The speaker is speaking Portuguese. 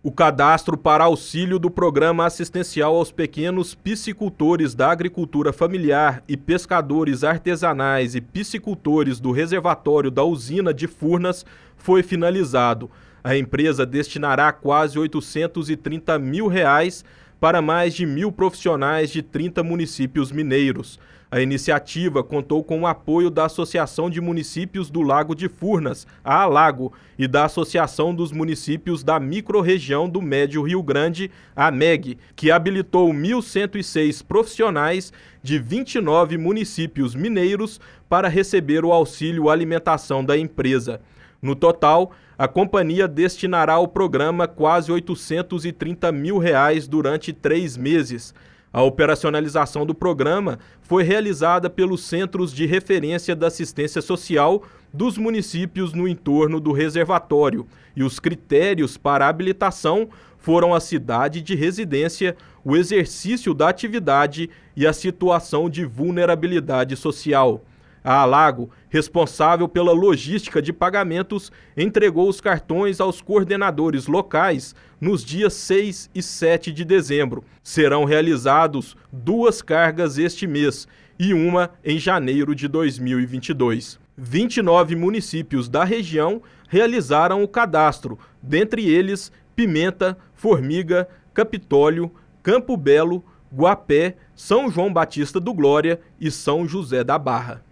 O cadastro para auxílio do Programa Assistencial aos Pequenos Piscicultores da Agricultura Familiar e Pescadores Artesanais e Piscicultores do Reservatório da Usina de Furnas foi finalizado. A empresa destinará quase 830 mil reais para mais de mil profissionais de 30 municípios mineiros. A iniciativa contou com o apoio da Associação de Municípios do Lago de Furnas, a Alago, e da Associação dos Municípios da Microrregião do Médio Rio Grande, a MEG, que habilitou 1.106 profissionais de 29 municípios mineiros para receber o auxílio alimentação da empresa. No total, a companhia destinará ao programa quase 830 mil reais durante três meses. A operacionalização do programa foi realizada pelos Centros de Referência da Assistência Social dos municípios no entorno do reservatório e os critérios para habilitação foram a cidade de residência, o exercício da atividade e a situação de vulnerabilidade social. A Alago, responsável pela logística de pagamentos, entregou os cartões aos coordenadores locais nos dias 6 e 7 de dezembro. Serão realizados duas cargas este mês e uma em janeiro de 2022. 29 municípios da região realizaram o cadastro, dentre eles Pimenta, Formiga, Capitólio, Campo Belo, Guapé, São João Batista do Glória e São José da Barra.